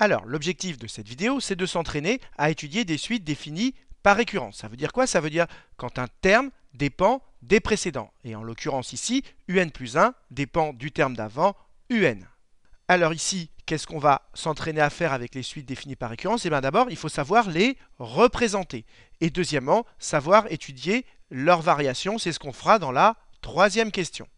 Alors, l'objectif de cette vidéo, c'est de s'entraîner à étudier des suites définies par récurrence. Ça veut dire quoi Ça veut dire quand un terme dépend des précédents. Et en l'occurrence ici, un plus 1 dépend du terme d'avant, un. Alors ici, qu'est-ce qu'on va s'entraîner à faire avec les suites définies par récurrence Eh bien d'abord, il faut savoir les représenter. Et deuxièmement, savoir étudier leurs variations. C'est ce qu'on fera dans la troisième question.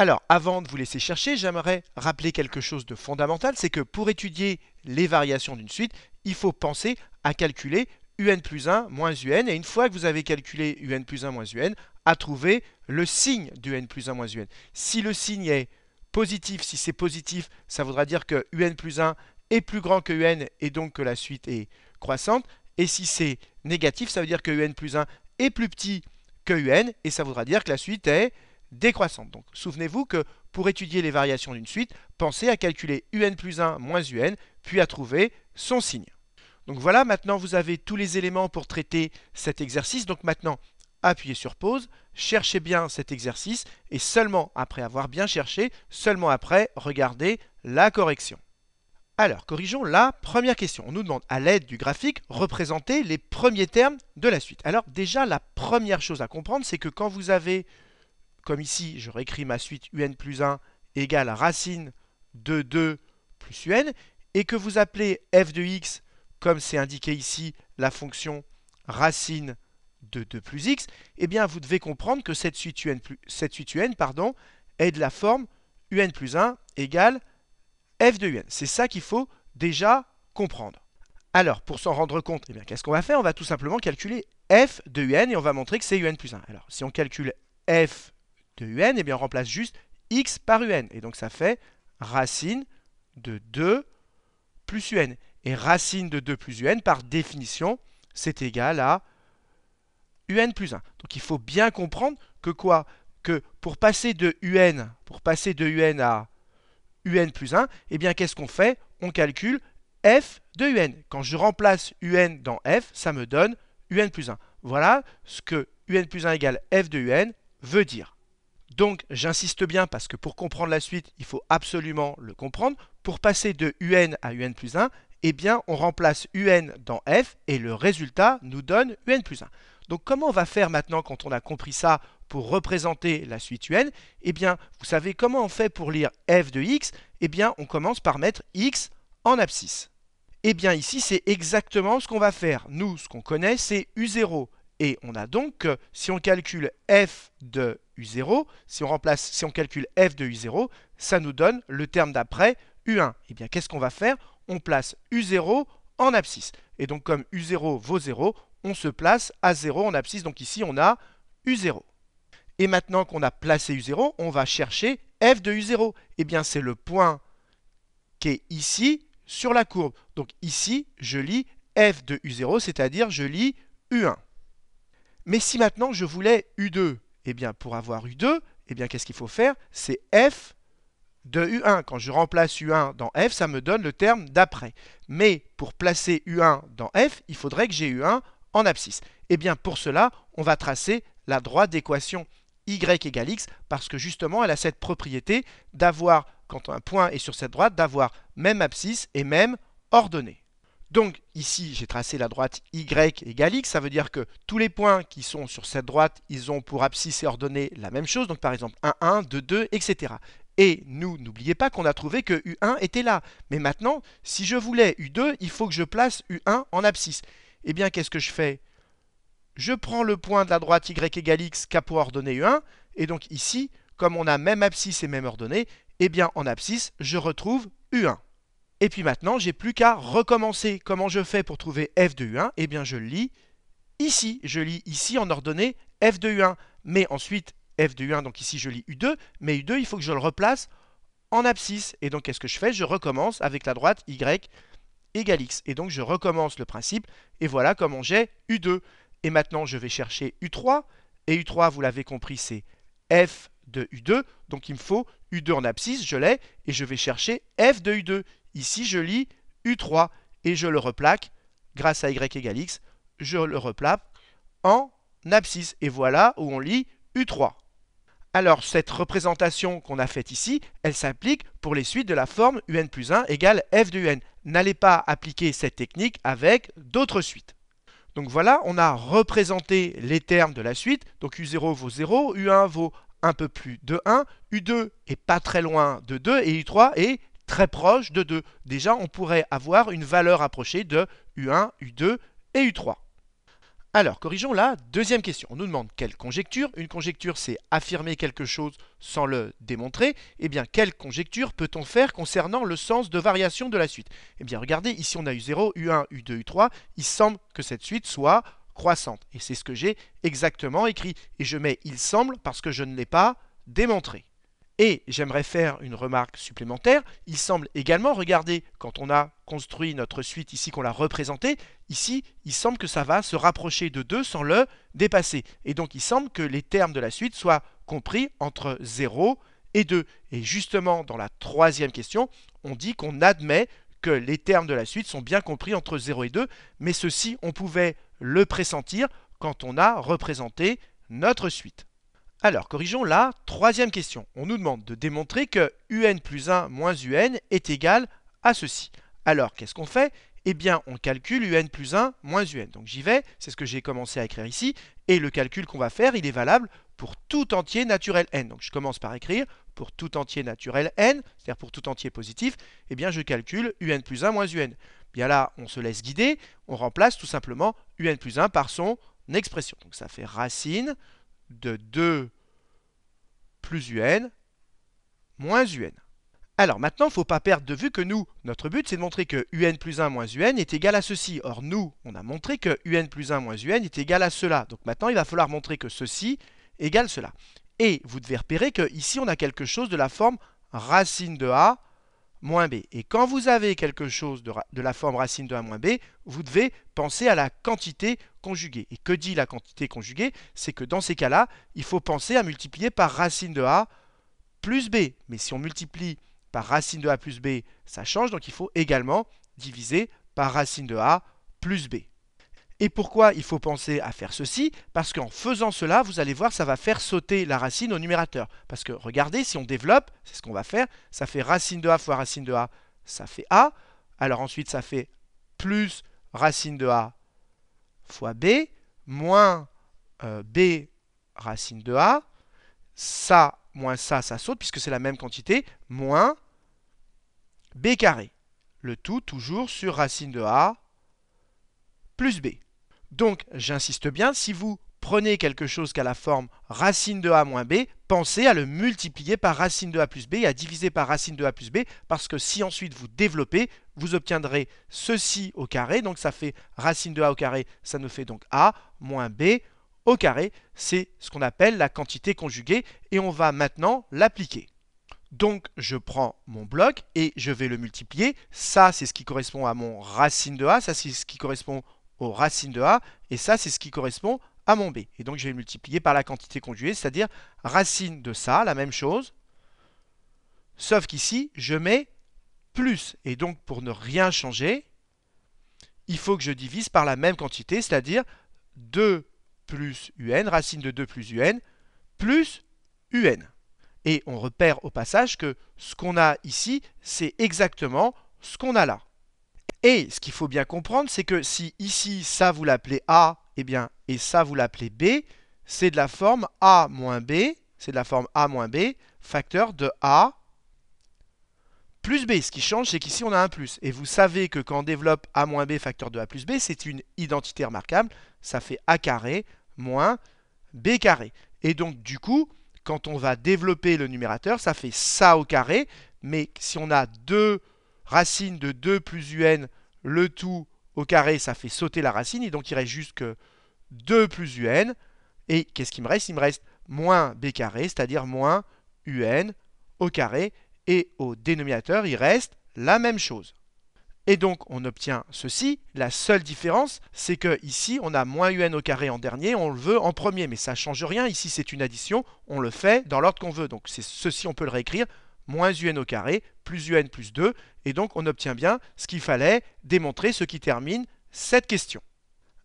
Alors, avant de vous laisser chercher, j'aimerais rappeler quelque chose de fondamental, c'est que pour étudier les variations d'une suite, il faut penser à calculer un plus 1 moins un, et une fois que vous avez calculé un plus 1 moins un, à trouver le signe du n plus 1 moins un. Si le signe est positif, si c'est positif, ça voudra dire que un plus 1 est plus grand que un, et donc que la suite est croissante, et si c'est négatif, ça veut dire que un plus 1 est plus petit que un, et ça voudra dire que la suite est décroissante. Donc souvenez-vous que pour étudier les variations d'une suite, pensez à calculer un plus 1 moins un, puis à trouver son signe. Donc voilà, maintenant vous avez tous les éléments pour traiter cet exercice. Donc maintenant, appuyez sur pause, cherchez bien cet exercice et seulement après avoir bien cherché, seulement après, regardez la correction. Alors, corrigeons la première question. On nous demande, à l'aide du graphique, représenter les premiers termes de la suite. Alors déjà, la première chose à comprendre, c'est que quand vous avez comme ici, je réécris ma suite un plus 1 égale racine de 2 plus un, et que vous appelez f de x, comme c'est indiqué ici, la fonction racine de 2 plus x, eh bien vous devez comprendre que cette suite un, cette suite pardon, est de la forme un plus 1 égale f de un. C'est ça qu'il faut déjà comprendre. Alors, pour s'en rendre compte, eh qu'est-ce qu'on va faire On va tout simplement calculer f de un et on va montrer que c'est un plus 1. Alors, si on calcule f de un, eh bien on remplace juste x par un. Et donc ça fait racine de 2 plus un. Et racine de 2 plus un, par définition, c'est égal à un plus 1. Donc il faut bien comprendre que quoi Que pour passer de un, pour passer de un à un plus 1, eh bien qu'est-ce qu'on fait On calcule f de un. Quand je remplace un dans f, ça me donne un plus 1. Voilà ce que un plus 1 égale f de un veut dire. Donc j'insiste bien parce que pour comprendre la suite, il faut absolument le comprendre. Pour passer de un à un plus 1, eh bien on remplace un dans f et le résultat nous donne un plus 1. Donc comment on va faire maintenant quand on a compris ça pour représenter la suite un Eh bien vous savez comment on fait pour lire f de x Eh bien on commence par mettre x en abscisse. Eh bien ici c'est exactement ce qu'on va faire. Nous ce qu'on connaît c'est u0. Et on a donc, si on calcule f de u0, si on, remplace, si on calcule f de 0 ça nous donne le terme d'après, u1. Et eh bien qu'est-ce qu'on va faire On place u0 en abscisse. Et donc comme u0 vaut 0, on se place à 0 en abscisse. Donc ici, on a u0. Et maintenant qu'on a placé u0, on va chercher f de u0. Et eh bien, c'est le point qui est ici sur la courbe. Donc ici, je lis f de u0, c'est-à-dire je lis u1. Mais si maintenant je voulais U2, eh bien pour avoir U2, eh bien qu'est-ce qu'il faut faire C'est F de U1. Quand je remplace U1 dans F, ça me donne le terme d'après. Mais pour placer U1 dans F, il faudrait que j'ai U1 en abscisse. Eh bien pour cela, on va tracer la droite d'équation y égale x parce que justement elle a cette propriété d'avoir, quand un point est sur cette droite, d'avoir même abscisse et même ordonnée. Donc ici, j'ai tracé la droite y égale x, ça veut dire que tous les points qui sont sur cette droite, ils ont pour abscisse et ordonnée la même chose, donc par exemple 1, 1, 2, 2, etc. Et nous, n'oubliez pas qu'on a trouvé que U1 était là. Mais maintenant, si je voulais U2, il faut que je place U1 en abscisse. Eh bien, qu'est-ce que je fais Je prends le point de la droite y égale x qu'a pour ordonnée U1, et donc ici, comme on a même abscisse et même ordonnée, eh bien en abscisse, je retrouve U1. Et puis maintenant, j'ai plus qu'à recommencer. Comment je fais pour trouver f de U1 Eh bien, je lis ici. Je lis ici en ordonnée f de U1. Mais ensuite, f de U1, donc ici, je lis U2. Mais U2, il faut que je le replace en abscisse. Et donc, qu'est-ce que je fais Je recommence avec la droite Y égale X. Et donc, je recommence le principe. Et voilà comment j'ai U2. Et maintenant, je vais chercher U3. Et U3, vous l'avez compris, c'est f de U2. Donc, il me faut U2 en abscisse. Je l'ai. Et je vais chercher f de U2. Ici, je lis U3 et je le replaque grâce à Y égale X. Je le replaque en abscisse. Et voilà où on lit U3. Alors, cette représentation qu'on a faite ici, elle s'applique pour les suites de la forme un plus 1 égale f de un. N'allez pas appliquer cette technique avec d'autres suites. Donc voilà, on a représenté les termes de la suite. Donc U0 vaut 0, U1 vaut un peu plus de 1, U2 est pas très loin de 2 et U3 est très proche de 2. Déjà, on pourrait avoir une valeur approchée de U1, U2 et U3. Alors, corrigeons la deuxième question. On nous demande quelle conjecture. Une conjecture, c'est affirmer quelque chose sans le démontrer. Eh bien, quelle conjecture peut-on faire concernant le sens de variation de la suite Eh bien, regardez, ici on a U0, U1, U2, U3. Il semble que cette suite soit croissante. Et c'est ce que j'ai exactement écrit. Et je mets « il semble » parce que je ne l'ai pas démontré. Et j'aimerais faire une remarque supplémentaire. Il semble également, regardez, quand on a construit notre suite ici, qu'on l'a représentée, ici, il semble que ça va se rapprocher de 2 sans le dépasser. Et donc, il semble que les termes de la suite soient compris entre 0 et 2. Et justement, dans la troisième question, on dit qu'on admet que les termes de la suite sont bien compris entre 0 et 2, mais ceci, on pouvait le pressentir quand on a représenté notre suite. Alors, corrigeons la troisième question. On nous demande de démontrer que un plus 1 moins un est égal à ceci. Alors, qu'est-ce qu'on fait Eh bien, on calcule un plus 1 moins un. Donc j'y vais, c'est ce que j'ai commencé à écrire ici. Et le calcul qu'on va faire, il est valable pour tout entier naturel n. Donc je commence par écrire pour tout entier naturel n, c'est-à-dire pour tout entier positif, eh bien je calcule un plus 1 moins un. Bien là, on se laisse guider, on remplace tout simplement un plus 1 par son expression. Donc ça fait racine de 2 plus un moins un. Alors maintenant, il ne faut pas perdre de vue que nous, notre but, c'est de montrer que un plus 1 moins un est égal à ceci. Or nous, on a montré que un plus 1 moins un est égal à cela. Donc maintenant, il va falloir montrer que ceci égale cela. Et vous devez repérer que ici on a quelque chose de la forme racine de a b. Et quand vous avez quelque chose de, de, la forme racine de a moins b, vous devez penser à la quantité conjuguée. Et que dit la quantité conjuguée C'est que dans ces cas-là, il faut penser à multiplier par racine de a plus b. Mais si on multiplie par racine de a plus b, ça change, donc il faut également diviser par racine de a plus b. Et pourquoi il faut penser à faire ceci Parce qu'en faisant cela, vous allez voir, ça va faire sauter la racine au numérateur. Parce que regardez, si on développe, c'est ce qu'on va faire, ça fait racine de a fois racine de a, ça fait a. Alors ensuite, ça fait plus racine de a fois b, moins euh, b racine de a, ça moins ça, ça saute, puisque c'est la même quantité, moins b carré. Le tout toujours sur racine de a plus b. Donc, j'insiste bien, si vous prenez quelque chose qui a la forme racine de a moins b, pensez à le multiplier par racine de a plus b et à diviser par racine de a plus b, parce que si ensuite vous développez, vous obtiendrez ceci au carré, donc ça fait racine de a au carré, ça nous fait donc a moins b au carré, c'est ce qu'on appelle la quantité conjuguée, et on va maintenant l'appliquer. Donc je prends mon bloc et je vais le multiplier, ça c'est ce qui correspond à mon racine de a, ça c'est ce qui correspond aux racines de A, et ça c'est ce qui correspond à mon B. Et donc je vais multiplier par la quantité conjuguée, c'est-à-dire racine de ça, la même chose, sauf qu'ici je mets plus, et donc pour ne rien changer, il faut que je divise par la même quantité, c'est-à-dire 2 plus un, racine de 2 plus un, plus un. Et on repère au passage que ce qu'on a ici, c'est exactement ce qu'on a là. Et ce qu'il faut bien comprendre, c'est que si ici, ça vous l'appelez A, et eh bien, et ça vous l'appelez B, c'est de la forme A moins B, c'est de la forme A moins B, facteur de A plus B. Ce qui change, c'est qu'ici, on a un plus. Et vous savez que quand on développe A moins B facteur de A plus B, c'est une identité remarquable. Ça fait A carré moins B carré. Et donc, du coup, quand on va développer le numérateur, ça fait ça au carré. Mais si on a deux racine de 2 plus un, le tout au carré, ça fait sauter la racine, et donc il reste juste que 2 plus un, et qu'est-ce qu'il me reste Il me reste moins b carré, c'est-à-dire moins un au carré, et au dénominateur, il reste la même chose. Et donc on obtient ceci, la seule différence, c'est que ici on a moins un au carré en dernier, on le veut en premier, mais ça ne change rien, ici c'est une addition, on le fait dans l'ordre qu'on veut, donc c'est ceci on peut le réécrire moins un au carré, plus un plus 2, et donc on obtient bien ce qu'il fallait démontrer, ce qui termine cette question.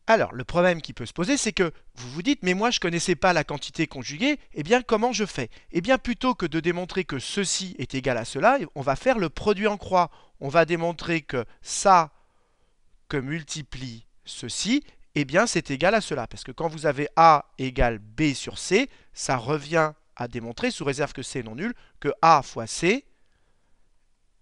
Alors, le problème qui peut se poser, c'est que vous vous dites, mais moi je ne connaissais pas la quantité conjuguée, et eh bien comment je fais Et eh bien plutôt que de démontrer que ceci est égal à cela, on va faire le produit en croix. On va démontrer que ça que multiplie ceci, et eh bien c'est égal à cela. Parce que quand vous avez A égale B sur C, ça revient à démontrer, sous réserve que C est non nul, que A fois C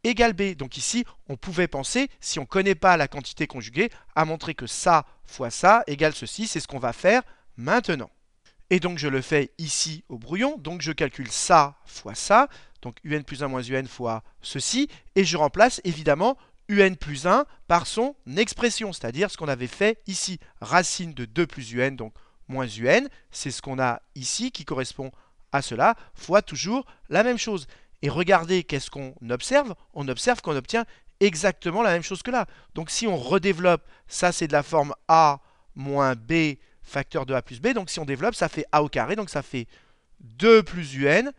égale B. Donc ici, on pouvait penser, si on ne connaît pas la quantité conjuguée, à montrer que ça fois ça égale ceci, c'est ce qu'on va faire maintenant. Et donc je le fais ici au brouillon, donc je calcule ça fois ça, donc un plus 1 moins un fois ceci, et je remplace évidemment un plus 1 par son expression, c'est-à-dire ce qu'on avait fait ici. Racine de 2 plus un, donc moins un, c'est ce qu'on a ici qui correspond à à cela fois toujours la même chose. Et regardez qu'est-ce qu'on observe On observe qu'on obtient exactement la même chose que là. Donc si on redéveloppe, ça c'est de la forme A moins B facteur de A plus B. Donc si on développe, ça fait A au carré. Donc ça fait 2 plus UN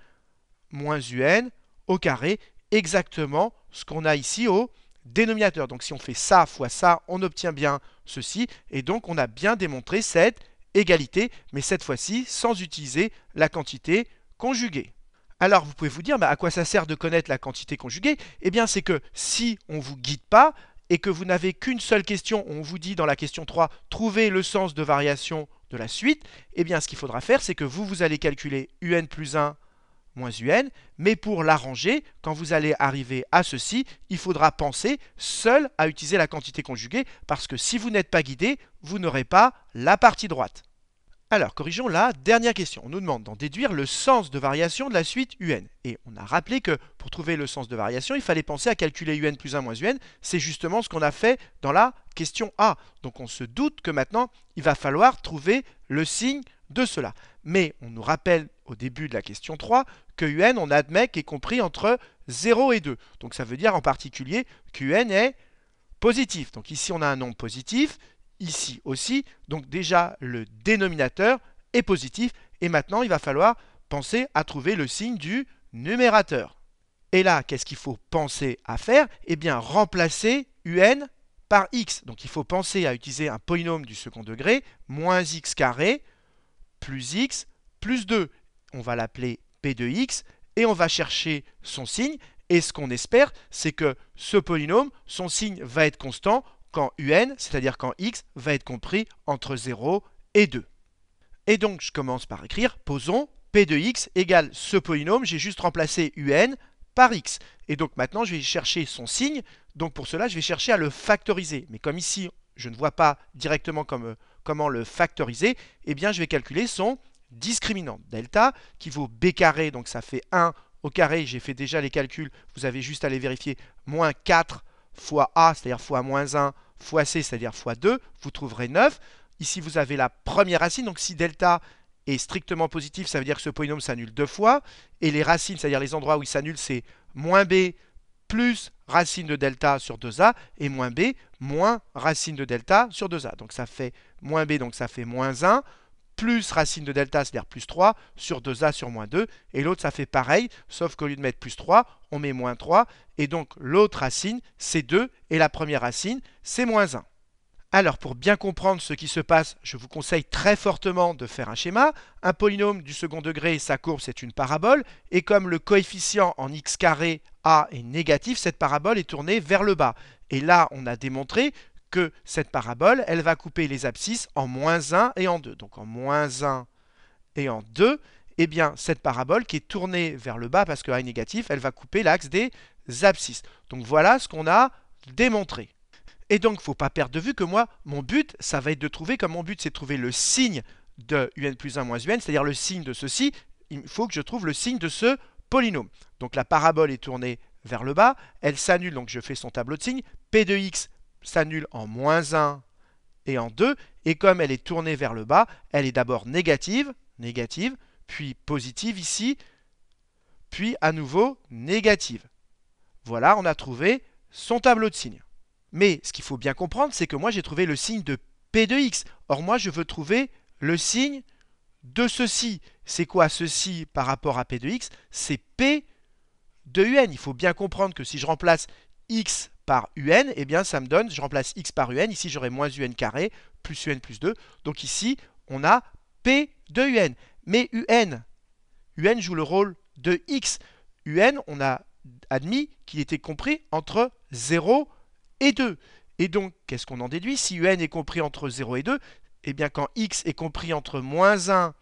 moins UN au carré. Exactement ce qu'on a ici au dénominateur. Donc si on fait ça fois ça, on obtient bien ceci. Et donc on a bien démontré cette égalité, mais cette fois-ci sans utiliser la quantité conjuguée. Alors vous pouvez vous dire, bah, à quoi ça sert de connaître la quantité conjuguée Eh bien c'est que si on ne vous guide pas et que vous n'avez qu'une seule question, on vous dit dans la question 3, trouver le sens de variation de la suite, eh bien ce qu'il faudra faire, c'est que vous, vous allez calculer un plus 1 moins un, mais pour l'arranger, quand vous allez arriver à ceci, il faudra penser seul à utiliser la quantité conjuguée, parce que si vous n'êtes pas guidé, vous n'aurez pas la partie droite. Alors, corrigeons la dernière question. On nous demande d'en déduire le sens de variation de la suite un. Et on a rappelé que pour trouver le sens de variation, il fallait penser à calculer un plus 1 moins un. C'est justement ce qu'on a fait dans la question A. Donc on se doute que maintenant, il va falloir trouver le signe de cela. Mais on nous rappelle au début de la question 3 que UN, on admet qu'est compris entre 0 et 2. Donc ça veut dire en particulier qu'UN est positif. Donc ici, on a un nombre positif, ici aussi. Donc déjà, le dénominateur est positif. Et maintenant, il va falloir penser à trouver le signe du numérateur. Et là, qu'est-ce qu'il faut penser à faire Eh bien, remplacer UN par x. Donc il faut penser à utiliser un polynôme du second degré, moins x carré, plus x plus 2. On va l'appeler p de x et on va chercher son signe. Et ce qu'on espère, c'est que ce polynôme, son signe va être constant quand un, c'est-à-dire quand x, va être compris entre 0 et 2. Et donc je commence par écrire, posons p de x égale ce polynôme, j'ai juste remplacé un par x. Et donc maintenant je vais chercher son signe, donc pour cela je vais chercher à le factoriser. Mais comme ici je ne vois pas directement comme euh, comment le factoriser Eh bien, je vais calculer son discriminant. Delta qui vaut b carré, donc ça fait 1 au carré. J'ai fait déjà les calculs, vous avez juste à les vérifier. Moins 4 fois a, c'est-à-dire fois moins 1, fois c, c'est-à-dire fois 2. Vous trouverez 9. Ici, vous avez la première racine. Donc si delta est strictement positif, ça veut dire que ce polynôme s'annule deux fois. Et les racines, c'est-à-dire les endroits où il s'annule, c'est moins b plus racine de delta sur 2a et moins b moins racine de delta sur 2a. Donc ça fait moins b, donc ça fait moins 1, plus racine de delta, c'est-à-dire plus 3, sur 2a sur moins 2. Et l'autre, ça fait pareil, sauf qu'au lieu de mettre plus 3, on met moins 3. Et donc l'autre racine, c'est 2, et la première racine, c'est moins 1. Alors pour bien comprendre ce qui se passe, je vous conseille très fortement de faire un schéma. Un polynôme du second degré, sa courbe c'est une parabole, et comme le coefficient en x carré a est négatif, cette parabole est tournée vers le bas. Et là on a démontré que cette parabole, elle va couper les abscisses en moins 1 et en 2. Donc en moins 1 et en 2, eh bien cette parabole qui est tournée vers le bas parce que a est négatif, elle va couper l'axe des abscisses. Donc voilà ce qu'on a démontré. Et donc, faut pas perdre de vue que moi, mon but, ça va être de trouver, comme mon but, c'est de trouver le signe de un plus 1 moins un, c'est-à-dire le signe de ceci, il faut que je trouve le signe de ce polynôme. Donc la parabole est tournée vers le bas, elle s'annule, donc je fais son tableau de signes, P de x s'annule en moins 1 et en 2, et comme elle est tournée vers le bas, elle est d'abord négative, négative, puis positive ici, puis à nouveau négative. Voilà, on a trouvé son tableau de signes. Mais ce qu'il faut bien comprendre, c'est que moi j'ai trouvé le signe de P de x. Or moi je veux trouver le signe de ceci. C'est quoi ceci par rapport à P de x C'est P de UN. Il faut bien comprendre que si je remplace x par UN, eh bien ça me donne, je remplace x par UN, ici j'aurai moins UN carré, plus UN plus 2. Donc ici, on a P de UN. Mais UN, UN joue le rôle de x. UN, on a admis qu'il était compris entre 0 et et 2. Et donc, qu'est-ce qu'on en déduit Si un est compris entre 0 et 2, et eh bien quand x est compris entre moins 1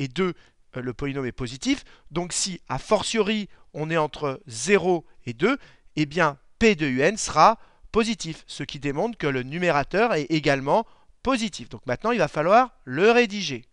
et 2, euh, le polynôme est positif. Donc si, a fortiori, on est entre 0 et 2, et eh bien P de un sera positif, ce qui démontre que le numérateur est également positif. Donc maintenant, il va falloir le rédiger.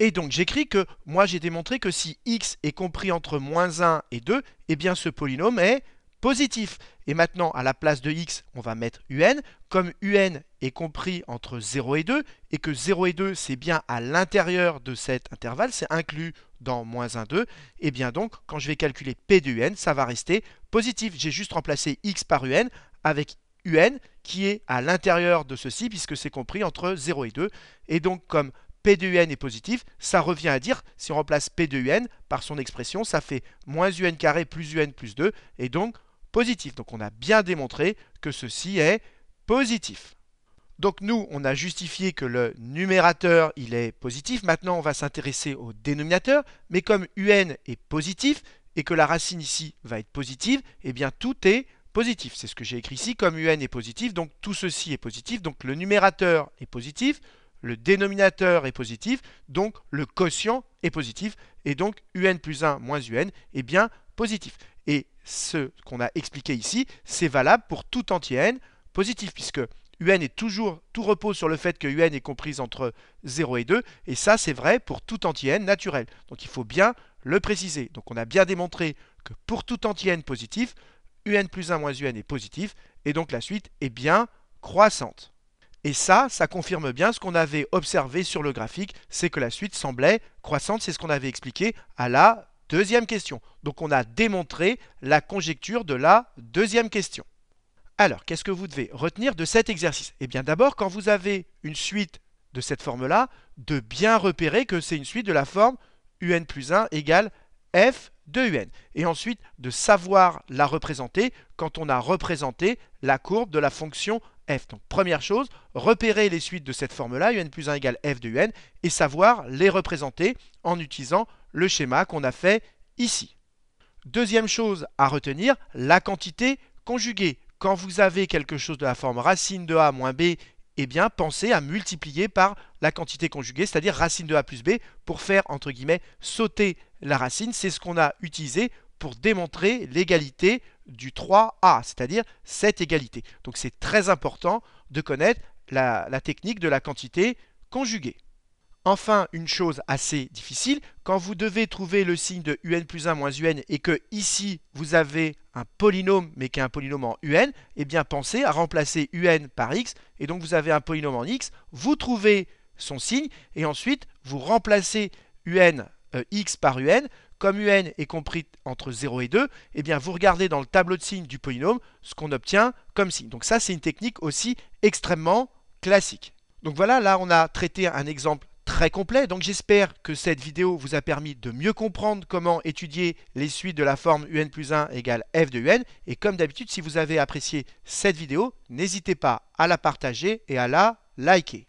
Et donc j'écris que moi j'ai démontré que si x est compris entre moins 1 et 2, et eh bien ce polynôme est positif. Et maintenant, à la place de x, on va mettre un. Comme un est compris entre 0 et 2, et que 0 et 2, c'est bien à l'intérieur de cet intervalle, c'est inclus dans moins 1, 2, et bien donc, quand je vais calculer p de un, ça va rester positif. J'ai juste remplacé x par un avec un qui est à l'intérieur de ceci, puisque c'est compris entre 0 et 2. Et donc, comme P de UN est positif, ça revient à dire, si on remplace P de UN par son expression, ça fait moins UN carré plus UN plus 2, et donc positif. Donc on a bien démontré que ceci est positif. Donc nous, on a justifié que le numérateur, il est positif. Maintenant, on va s'intéresser au dénominateur. Mais comme un est positif et que la racine ici va être positive, eh bien tout est positif. C'est ce que j'ai écrit ici. Comme un est positif, donc tout ceci est positif. Donc le numérateur est positif, le dénominateur est positif, donc le quotient est positif. Et donc un plus 1 moins un est bien positif. Et ce qu'on a expliqué ici, c'est valable pour tout anti-n positif, puisque UN est toujours, tout repose sur le fait que UN est comprise entre 0 et 2, et ça c'est vrai pour tout anti-n naturel. Donc il faut bien le préciser. Donc on a bien démontré que pour tout anti-n positif, UN plus 1 moins UN est positif, et donc la suite est bien croissante. Et ça, ça confirme bien ce qu'on avait observé sur le graphique, c'est que la suite semblait croissante, c'est ce qu'on avait expliqué à la deuxième question. Donc on a démontré la conjecture de la deuxième question. Alors, qu'est-ce que vous devez retenir de cet exercice Eh bien d'abord, quand vous avez une suite de cette forme-là, de bien repérer que c'est une suite de la forme un plus 1 égale f de un. Et ensuite, de savoir la représenter quand on a représenté la courbe de la fonction f. Donc première chose, repérer les suites de cette forme-là, un plus 1 égale f de un, et savoir les représenter en utilisant le schéma qu'on a fait ici. Deuxième chose à retenir, la quantité conjuguée. Quand vous avez quelque chose de la forme racine de a moins b, eh bien pensez à multiplier par la quantité conjuguée, c'est-à-dire racine de a plus b, pour faire entre guillemets sauter la racine. C'est ce qu'on a utilisé pour démontrer l'égalité du 3a, c'est-à-dire cette égalité. Donc c'est très important de connaître la technique de la quantité conjuguée. Enfin, une chose assez difficile, quand vous devez trouver le signe de un plus 1 moins un et que ici vous avez un polynôme mais qui est un polynôme en un, eh bien pensez à remplacer un par x et donc vous avez un polynôme en x, vous trouvez son signe et ensuite vous remplacez un euh, x par un. Comme un est compris entre 0 et 2, eh bien vous regardez dans le tableau de signes du polynôme ce qu'on obtient comme signe. Donc ça c'est une technique aussi extrêmement classique. Donc voilà, là on a traité un exemple très complet. Donc j'espère que cette vidéo vous a permis de mieux comprendre comment étudier les suites de la forme un plus 1 égale f de un. Et comme d'habitude, si vous avez apprécié cette vidéo, n'hésitez pas à la partager et à la liker.